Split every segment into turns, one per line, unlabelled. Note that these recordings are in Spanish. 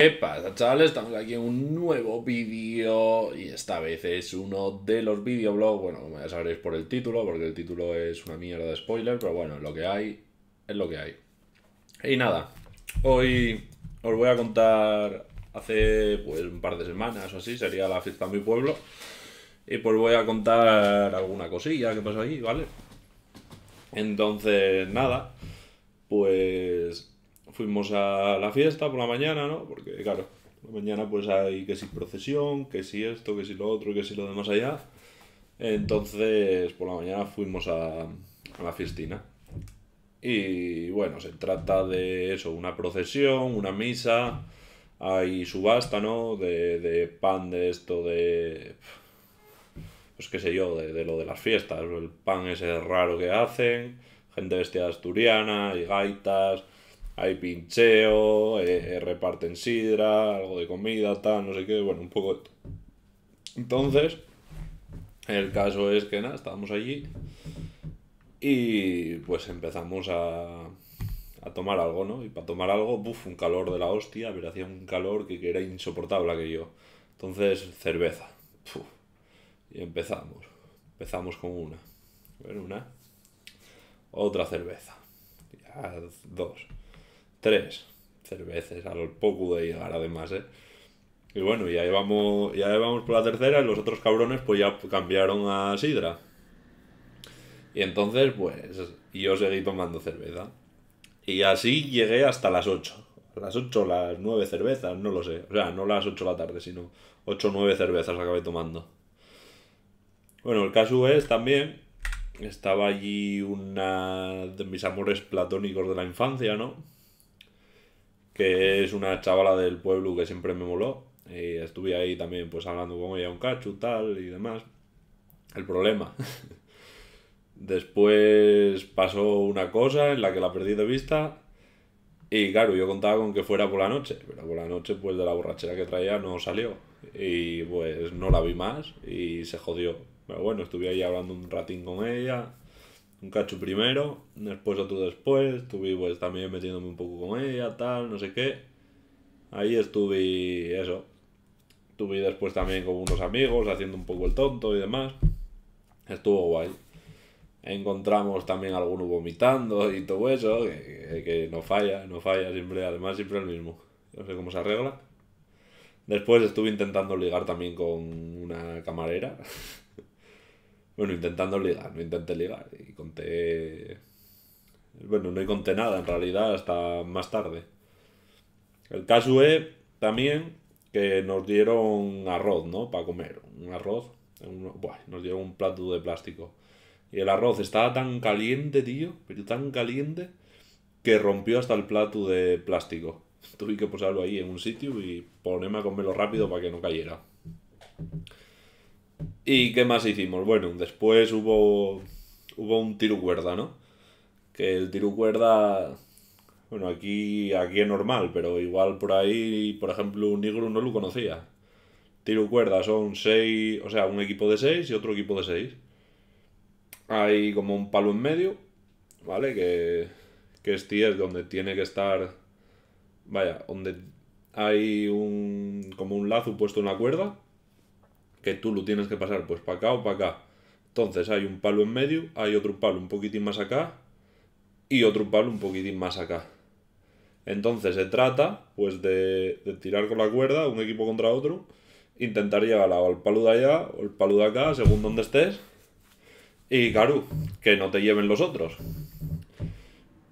¿Qué pasa chavales? Estamos aquí en un nuevo vídeo y esta vez es uno de los videoblogs, bueno ya sabréis por el título, porque el título es una mierda de spoiler, pero bueno, lo que hay es lo que hay. Y nada, hoy os voy a contar hace pues un par de semanas o así, sería la fiesta en mi pueblo, y pues voy a contar alguna cosilla que pasó allí, ¿vale? Entonces, nada, pues fuimos a la fiesta por la mañana, ¿no? Porque claro, por la mañana pues hay que si procesión, que si esto, que si lo otro, que si lo demás allá. Entonces por la mañana fuimos a, la fiestina. Y bueno, se trata de eso, una procesión, una misa, hay subasta, ¿no? De, pan de esto, de... Pues qué sé yo, de, lo de las fiestas, el pan ese raro que hacen, gente vestida asturiana y gaitas hay pincheo, eh, eh, reparten sidra, algo de comida, tal, no sé qué, bueno, un poco... Entonces, el caso es que nada, estábamos allí y pues empezamos a, tomar algo, ¿no? Y para tomar algo, buf, un calor de la hostia, pero hacía un calor que, que era insoportable aquello. Entonces, cerveza. Y empezamos. Empezamos con una. Bueno, una. Otra cerveza. Ya, dos tres cervezas al poco de llegar además, ¿eh? Y bueno, ya llevamos, ya vamos por la tercera y los otros cabrones pues ya cambiaron a sidra. Y entonces pues yo seguí tomando cerveza. Y así llegué hasta las 8. Las ocho las nueve cervezas, no lo sé. O sea, no las ocho de la tarde, sino ocho o 9 cervezas acabé tomando. Bueno, el caso es también, estaba allí una de mis amores platónicos de la infancia, ¿no? que es una chavala del pueblo que siempre me moló. Y estuve ahí también pues hablando con ella un cacho, tal y demás. El problema. Después pasó una cosa en la que la perdí de vista. Y claro, yo contaba con que fuera por la noche, pero por la noche pues de la borrachera que traía no salió. Y pues no la vi más y se jodió. Pero bueno, estuve ahí hablando un ratín con ella, un cacho primero, después otro después, estuve pues también metiéndome un poco con ella, tal, no sé qué. Ahí estuve eso. Estuve después también con unos amigos haciendo un poco el tonto y demás. Estuvo guay. Encontramos también alguno vomitando y todo eso, que, que no falla, no falla siempre, además siempre el mismo. No sé cómo se arregla. Después estuve intentando ligar también con una camarera. Bueno, intentando ligar, no intenté ligar y conté... Bueno, no conté nada en realidad hasta más tarde. El caso es también que nos dieron arroz, ¿no? Para comer. Un arroz. nos dieron un plato de plástico. Y el arroz estaba tan caliente, tío, pero tan caliente, que rompió hasta el plato de plástico. Tuve que posarlo ahí en un sitio y ponerme a comerlo rápido para que no cayera. ¿Y qué más hicimos? Bueno, después hubo, hubo un tiro cuerda, ¿no? Que el tiro cuerda, bueno, aquí, aquí es normal, pero igual por ahí, por ejemplo, un negro no lo conocía. Tiro cuerda son seis, o sea, un equipo de seis y otro equipo de seis. Hay como un palo en medio, ¿vale? Que, que es es donde tiene que estar, vaya, donde hay un, como un lazo puesto en la cuerda que tú lo tienes que pasar pues para acá o para acá. Entonces hay un palo en medio, hay otro palo un poquitín más acá y otro palo un poquitín más acá. Entonces se trata pues de, tirar con la cuerda un equipo contra otro, intentar llegar al palo de allá o al palo de acá, según donde estés. Y claro, que no te lleven los otros.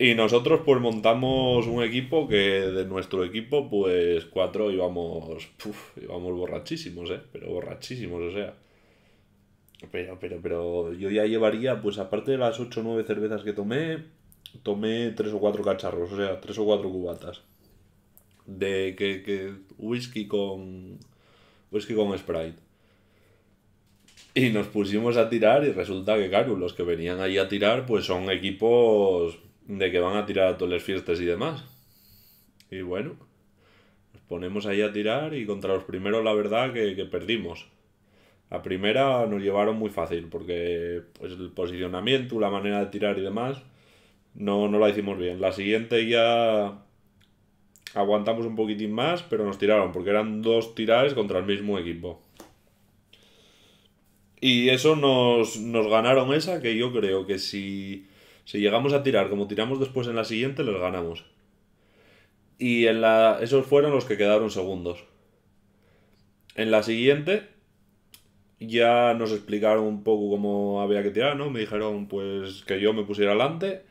Y nosotros pues montamos un equipo que de nuestro equipo pues cuatro íbamos, puf, íbamos borrachísimos, ¿eh? Pero borrachísimos, o sea. Pero, pero, pero yo ya llevaría, pues aparte de las 8 o 9 cervezas que tomé, tomé tres o cuatro cacharros, o sea, tres o cuatro cubatas. De que, que whisky con whisky con Sprite. Y nos pusimos a tirar y resulta que, claro, los que venían ahí a tirar pues son equipos de que van a tirar a todas las fiestas y demás. Y bueno, nos ponemos ahí a tirar y contra los primeros la verdad que, perdimos. La primera nos llevaron muy fácil porque pues, el posicionamiento, la manera de tirar y demás, no, no la hicimos bien. La siguiente ya aguantamos un poquitín más, pero nos tiraron porque eran dos tirares contra el mismo equipo. Y eso nos, nos ganaron esa que yo creo que si si llegamos a tirar como tiramos después en la siguiente, les ganamos. Y en la, esos fueron los que quedaron segundos. En la siguiente ya nos explicaron un poco cómo había que tirar, ¿no? Me dijeron pues que yo me pusiera adelante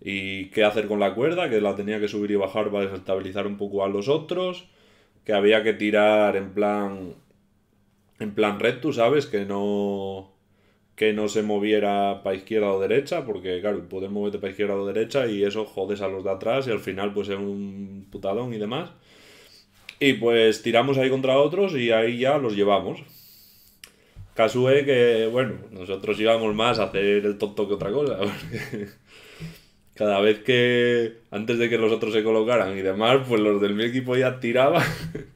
y qué hacer con la cuerda, que la tenía que subir y bajar para desestabilizar un poco a los otros, que había que tirar en plan en plan recto, ¿sabes? Que no que no se moviera para izquierda o derecha, porque claro, puedes moverte para izquierda o derecha y eso jodes a los de atrás y al final pues es un putadón y demás. Y pues tiramos ahí contra otros y ahí ya los llevamos. es que, bueno, nosotros íbamos más a hacer el tonto que otra cosa. Cada vez que, antes de que los otros se colocaran y demás, pues los del mi equipo ya tiraban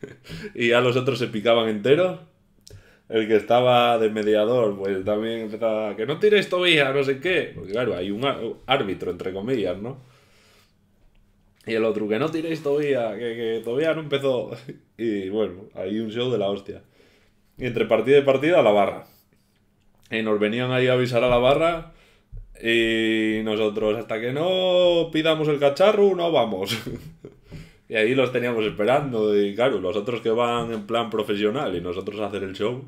y ya los otros se picaban enteros el que estaba de mediador, pues también empezaba, que no tiréis vía no sé qué. Porque claro, hay un árbitro, entre comillas, ¿no? Y el otro, que no tiréis todavía, que, que todavía no empezó. Y bueno, hay un show de la hostia. Y entre partida y partida, la barra. Y nos venían ahí a avisar a la barra. Y nosotros, hasta que no pidamos el cacharro, no vamos. y ahí los teníamos esperando. Y claro, los otros que van en plan profesional y nosotros hacer el show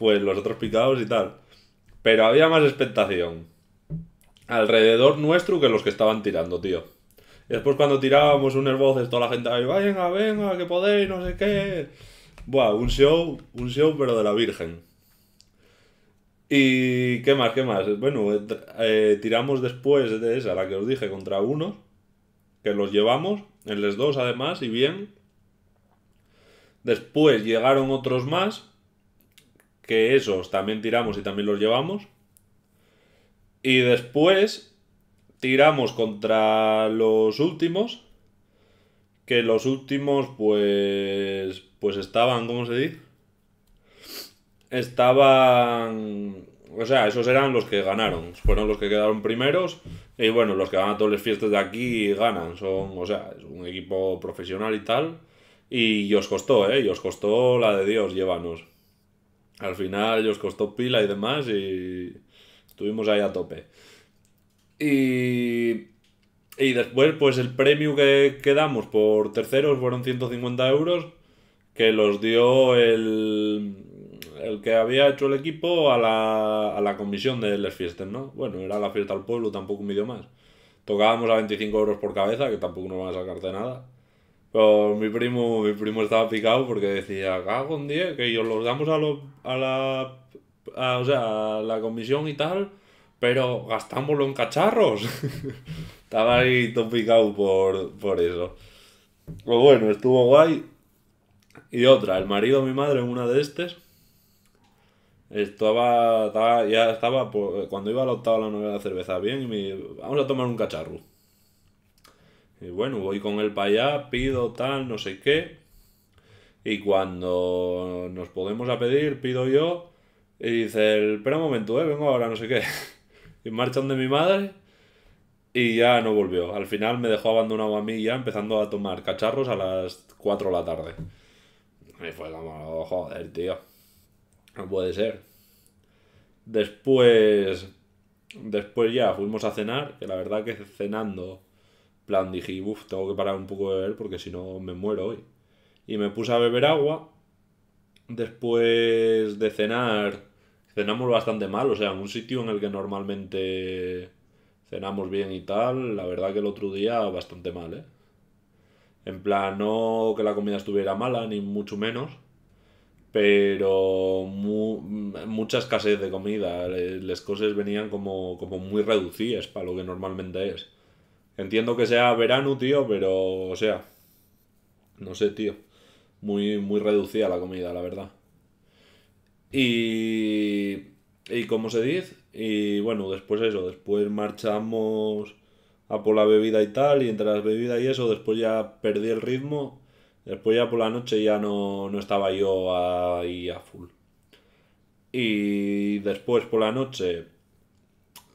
pues los otros picados y tal. Pero había más expectación alrededor nuestro que los que estaban tirando, tío. Y después cuando tirábamos unas voces, toda la gente ahí, venga, venga, que podéis, no sé qué. Buah, un show, un show pero de la Virgen. Y qué más, qué más. Bueno, eh, eh, tiramos después de esa, la que os dije, contra uno... que los llevamos, en los dos además, y bien. Después llegaron otros más, que esos también tiramos y también los llevamos. Y después tiramos contra los últimos, que los últimos pues pues estaban, ¿cómo se dice? Estaban o sea, esos eran los que ganaron, fueron los que quedaron primeros y bueno, los que van a todas las fiestas de aquí ganan, son, o sea, es un equipo profesional y tal y os costó, eh, y os costó la de Dios, llévanos al final ellos costó pila y demás y estuvimos ahí a tope. Y, después, pues el premio que, quedamos damos por terceros fueron 150 euros que los dio el, que había hecho el equipo a la, comisión de las fiestas, ¿no? Bueno, era la fiesta al pueblo, tampoco me dio más. Tocábamos a 25 euros por cabeza, que tampoco nos van a sacar de nada mi primo, mi primo estaba picado porque decía, cago un 10, que ellos los damos a, a la o sea, la comisión y tal, pero gastámoslo en cacharros. Estaba ahí todo por, por eso. Pero bueno, estuvo guay. Y otra, el marido de mi madre en una de estas. Estaba, ya estaba, pues, cuando iba a la octava la novela cerveza, bien, y me vamos a tomar un cacharro. Y bueno, voy con él para allá, pido tal, no sé qué. Y cuando nos podemos a pedir, pido yo. Y dice el espera un momento, eh, vengo ahora, no sé qué. Y marchan de mi madre. Y ya no volvió. Al final me dejó abandonado a mí ya, empezando a tomar cacharros a las 4 de la tarde. Y fue como, oh, joder, tío. No puede ser. Después. Después ya fuimos a cenar, que la verdad que cenando plan dije, uff, tengo que parar un poco de beber porque si no me muero hoy. Y me puse a beber agua. Después de cenar, cenamos bastante mal, o sea, en un sitio en el que normalmente cenamos bien y tal, la verdad que el otro día bastante mal, ¿eh? En plan, no que la comida estuviera mala, ni mucho menos, pero mucha escasez de comida. Las cosas venían como muy reducidas para lo que normalmente es. Entiendo que sea verano, tío, pero, o sea, no sé, tío. Muy, muy reducida la comida, la verdad. Y, y como se dice, y bueno, después eso, después marchamos a por la bebida y tal, y entre las bebidas y eso, después ya perdí el ritmo, después ya por la noche ya no, no estaba yo ahí a full. Y después por la noche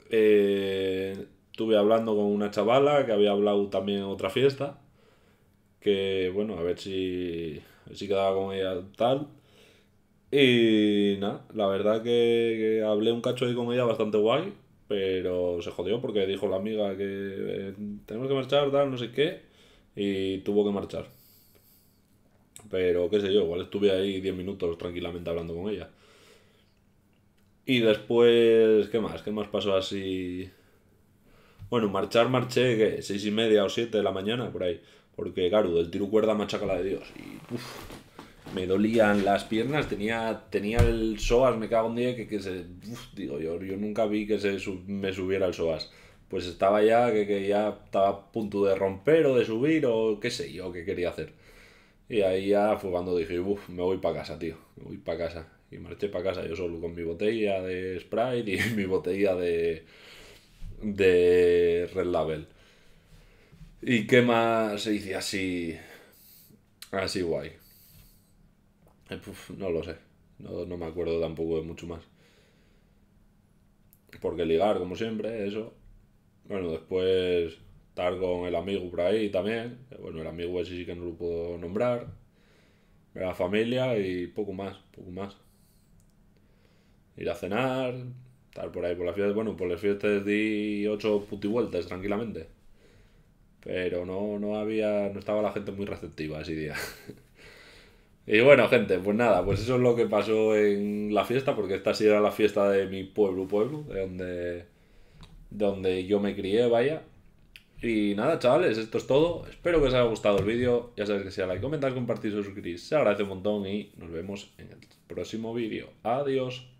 eh, estuve hablando con una chavala que había hablado también en otra fiesta. Que bueno, a ver si, si quedaba con ella tal. Y nada, la verdad que, hablé un cacho ahí con ella bastante guay, pero se jodió porque dijo la amiga que eh, tenemos que marchar, tal, no sé qué, y tuvo que marchar. Pero qué sé yo, igual estuve ahí 10 minutos tranquilamente hablando con ella. Y después, ¿qué más? ¿Qué más pasó así? Bueno, marchar marché, que Seis y media o siete de la mañana, por ahí. Porque, claro, del tiro cuerda machaca la de Dios. Y, uff, me dolían las piernas, tenía, tenía el soas me cago un día que, que se... Uf, digo, yo, yo nunca vi que se me subiera el soas Pues estaba ya, que, ya estaba a punto de romper o de subir o qué sé yo, qué quería hacer. Y ahí ya fue cuando dije, uff, me voy para casa, tío, me voy para casa. Y marché para casa yo solo con mi botella de Sprite y mi botella de de Red Label. ¿Y qué más se dice así? Así guay. Eh, no lo sé. No, no me acuerdo tampoco de mucho más. Porque ligar, como siempre, eso. Bueno, después estar con el amigo por ahí también. Eh, bueno, el amigo ese sí que no lo puedo nombrar. La familia y poco más, poco más. Ir a cenar, Estar por ahí por las fiestas, bueno, por las fiestas di ocho vueltas tranquilamente. Pero no, no había, no estaba la gente muy receptiva ese día. y bueno, gente, pues nada, pues eso es lo que pasó en la fiesta, porque esta sí era la fiesta de mi pueblo, pueblo, de donde, donde yo me crié, vaya. Y nada, chavales, esto es todo. Espero que os haya gustado el vídeo. Ya sabéis que si a like, comentar, compartir, suscribís, se agradece un montón y nos vemos en el próximo vídeo. Adiós.